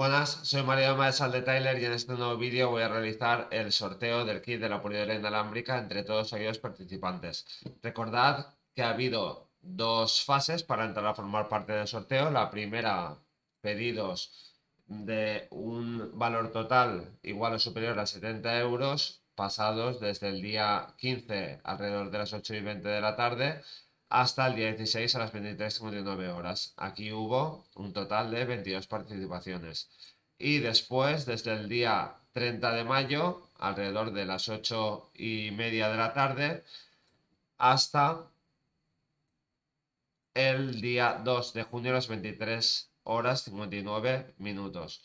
Buenas, soy María Maesal de Tyler y en este nuevo vídeo voy a realizar el sorteo del kit de la pulidora inalámbrica entre todos aquellos participantes. Recordad que ha habido dos fases para entrar a formar parte del sorteo. La primera, pedidos de un valor total igual o superior a 70 euros pasados desde el día 15 alrededor de las 8 y 20 de la tarde hasta el día 16 a las 23.59 horas. Aquí hubo un total de 22 participaciones. Y después, desde el día 30 de mayo, alrededor de las 8 y media de la tarde, hasta el día 2 de junio a las 23 horas 59 minutos.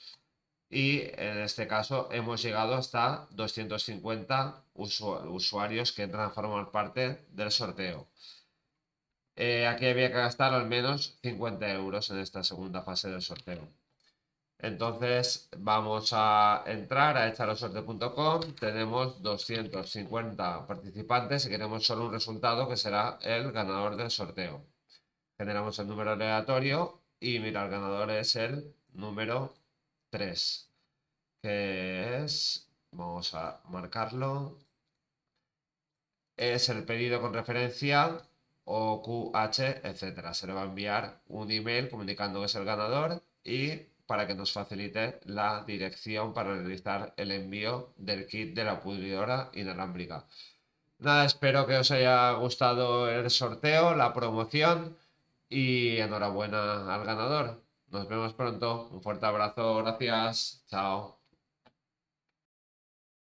Y en este caso hemos llegado hasta 250 usuarios que entran a formar parte del sorteo. Eh, aquí había que gastar al menos 50 euros en esta segunda fase del sorteo. Entonces vamos a entrar a echarosorte.com, Tenemos 250 participantes y queremos solo un resultado que será el ganador del sorteo. Generamos el número aleatorio y mira, el ganador es el número 3, que es, vamos a marcarlo, es el pedido con referencia o QH, etcétera. Se le va a enviar un email comunicando que es el ganador y para que nos facilite la dirección para realizar el envío del kit de la pudridora inalámbrica. Nada, espero que os haya gustado el sorteo, la promoción y enhorabuena al ganador. Nos vemos pronto. Un fuerte abrazo, gracias. Chao.